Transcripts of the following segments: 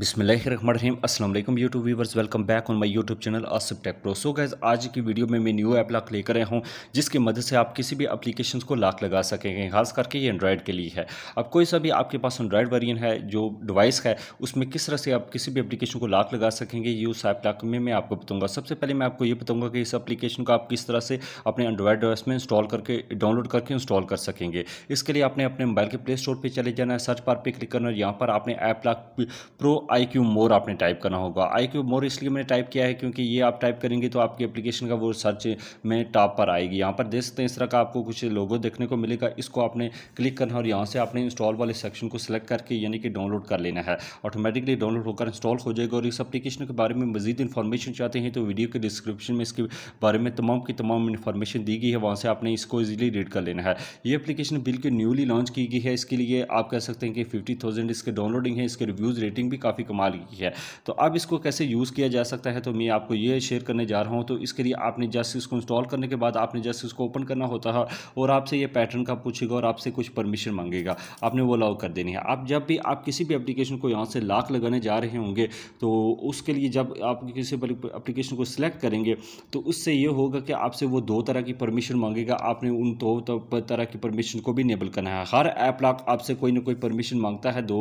बिसमीम असल YouTube viewers welcome back on my YouTube channel Asif tech pro so guys आज की वीडियो में मैं न्यू ऐप लॉक लेकर आया हूँ जिसकी मदद से आप किसी भी एप्लीकेशन को लॉक लगा सकेंगे खास करके ये एंड्रॉयड के लिए है अब कोई सा भी आपके पास एंड्रॉयड वर्जन है जो डिवाइस है उसमें किस तरह से आप किसी भी एप्लीकेशन को लॉक लगा सकेंगे ये उस ऐप लॉक में मैं आपको बताऊँगा सबसे पहले मैं आपको ये बताऊँगा कि इस एप्लीकेशन को आप किस तरह से अपने एंड्रॉयड डिवाइस में इंस्टॉल करके डाउनलोड करके इंस्टॉल कर सकेंगे इसके लिए आपने अपने मोबाइल के प्ले स्टोर पर चले जाना है सर्च बार पर क्लिक करना है यहाँ पर आपने app lock pro I Q more आपने टाइप करना होगा आई क्यू मोर इसलिए मैंने टाइप किया है क्योंकि ये आप टाइप करेंगे तो आपकी एप्लीकेशन का वो सर्च में टॉप पर आएगी यहाँ पर देख सकते हैं इस तरह का आपको कुछ लोगो देखने को मिलेगा इसको आपने क्लिक करना और यहाँ से आपने इंस्टॉल वाले सेक्शन को सिलेक्ट करके यानी कि डाउनलोड कर लेना है ऑटोमेटिकली डाउनलोड होकर इंस्टॉल हो जाएगा और इस अपलीकेशन के बारे में मजीद इन्फॉर्मेशन चाहते हैं तो वीडियो के डिस्क्रिप्शन में इसके बारे में तमाम की तमाम इन्फॉर्मेशन दी गई है वहाँ से आपने इसको ईजिली रीड कर लेना है ये अपलीकेशन बिल्कुल न्यूली लॉन्च की गई है इसके लिए आप कह सकते हैं कि फिफ्टी इसके डाउनलोडिंग है इसके रिव्यूज़ रेटिंग भी काफ़ी काफ़ी कमाल की है तो अब इसको कैसे यूज़ किया जा सकता है तो मैं आपको ये शेयर करने जा रहा हूँ तो इसके लिए आपने जस्ट इसको इंस्टॉल करने के बाद आपने जस्ट इसको ओपन करना होता है और आपसे ये पैटर्न का पूछेगा और आपसे कुछ परमिशन मांगेगा आपने वो अलाउ कर देनी है आप जब भी आप किसी भी एप्लीकेशन को यहाँ से लाख लगाने जा रहे होंगे तो उसके लिए जब आप किसी अप्लीकेशन को सिलेक्ट करेंगे तो उससे ये होगा कि आपसे वो दो तरह की परमिशन मांगेगा आपने उन दो तो तरह की परमिशन को भी इनेबल करना है हर ऐप लाख आपसे कोई ना कोई परमिशन मांगता है दो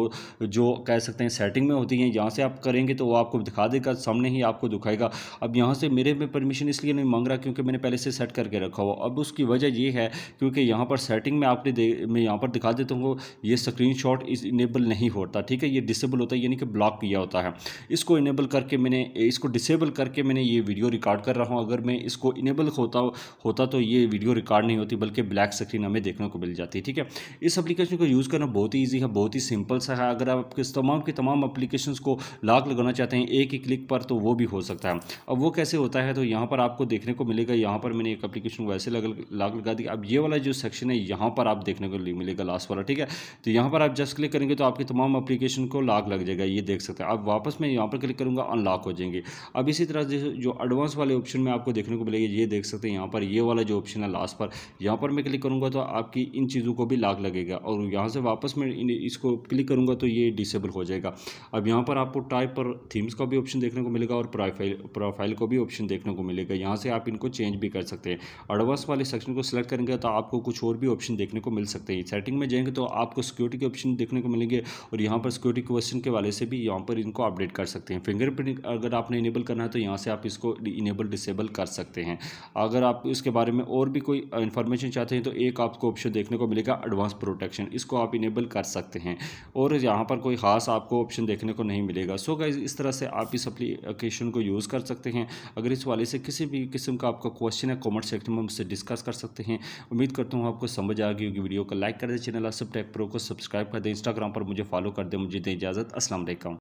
जो कह सकते हैं सेटिंग में होती हैं यहाँ से आप करेंगे तो वो आपको दिखा देगा सामने ही आपको दिखाएगा अब यहाँ से मेरे में परमिशन इसलिए नहीं मांग रहा क्योंकि मैंने पहले से सेट करके रखा हुआ अब उसकी वजह ये है क्योंकि यहाँ पर सेटिंग में आपने मैं यहाँ पर दिखा देता हूँ ये स्क्रीन शॉट इनेबल नहीं होता ठीक है ये डिसेबल होता है यानी कि ब्लॉक किया होता है इसको इनेबल करके मैंने इसको डिसेबल करके मैंने ये वीडियो रिकॉर्ड कर रहा हूँ अगर मैं इसको इनेबल होता होता तो ये वीडियो रिकॉर्ड नहीं होती बल्कि ब्लैक स्क्रीन हमें देखने को मिल जाती ठीक है इस एप्लीकेशन को यूज़ करना बहुत ही ईजी है बहुत ही सिंपल सा है अगर आप किस तमाम की तमाम अपली एप्लीकेशन को लाक लगाना चाहते हैं एक ही क्लिक पर तो वो भी हो सकता है अब वो कैसे होता है तो यहाँ पर आपको देखने को मिलेगा यहाँ पर मैंने एक एप्लीकेशन को ऐसे लाक लगा दिया अब ये वाला जो सेक्शन है यहाँ पर आप देखने को मिलेगा लास्ट वाला ठीक है तो यहाँ पर आप जस्ट क्लिक करेंगे तो आपकी तमाम अप्लीकेशन को लाक लग जाएगा ये देख सकते हैं अब वापस मैं यहाँ पर क्लिक करूँगा अनलॉक हो जाएंगे अब इसी तरह से जो एडवांस वाले ऑप्शन में आपको देखने को मिलेगा ये देख सकते हैं यहाँ पर ये वाला जो ऑप्शन है लास्ट पर यहाँ पर मैं क्लिक करूँगा तो आपकी इन चीज़ों को भी लाक लगेगा और यहाँ से वापस मैं इसको क्लिक करूँगा तो ये डिसेबल हो जाएगा अब यहाँ पर आपको टाइप पर थीम्स का भी ऑप्शन देखने को मिलेगा और प्रोफाइल प्रोफाइल को भी ऑप्शन देखने को मिलेगा यहाँ से आप इनको चेंज भी कर सकते हैं एडवांस वाले सेक्शन को सिलेक्ट करेंगे तो आपको कुछ और भी ऑप्शन देखने को मिल सकते हैं सेटिंग में जाएंगे तो आपको सिक्योरिटी के ऑप्शन देखने को मिलेंगे और यहाँ पर सिक्योरिटी क्वेश्चन के वाले से भी यहाँ पर इनको अपडेट कर सकते हैं फिंगरप्रिंट अगर आपने इनेबल करना है तो यहाँ से आप इसको इनेबल डिसेबल कर सकते हैं अगर आप इसके बारे में और भी कोई इन्फॉर्मेशन चाहते हैं तो एक आपको ऑप्शन देखने को मिलेगा एडवांस प्रोटेक्शन इसको आप इनेबल कर सकते हैं और यहाँ पर कोई खास आपको ऑप्शन देखने देखने को नहीं मिलेगा सो गाइज इस तरह से आप इस एप्लीकेशन को यूज़ कर सकते हैं अगर इस वाले से किसी भी किस्म का आपका क्वेश्चन है कॉमेंट सेक्शन में उससे डिस्कस कर सकते हैं उम्मीद करता हूँ आपको समझ आ गई होगी वीडियो को लाइक कर दें चैनल आप सब टेक प्रो को सब्सक्राइब कर दें इंस्टाग्राम पर मुझे फॉलो कर दें मुझे दें इजाज़त असलम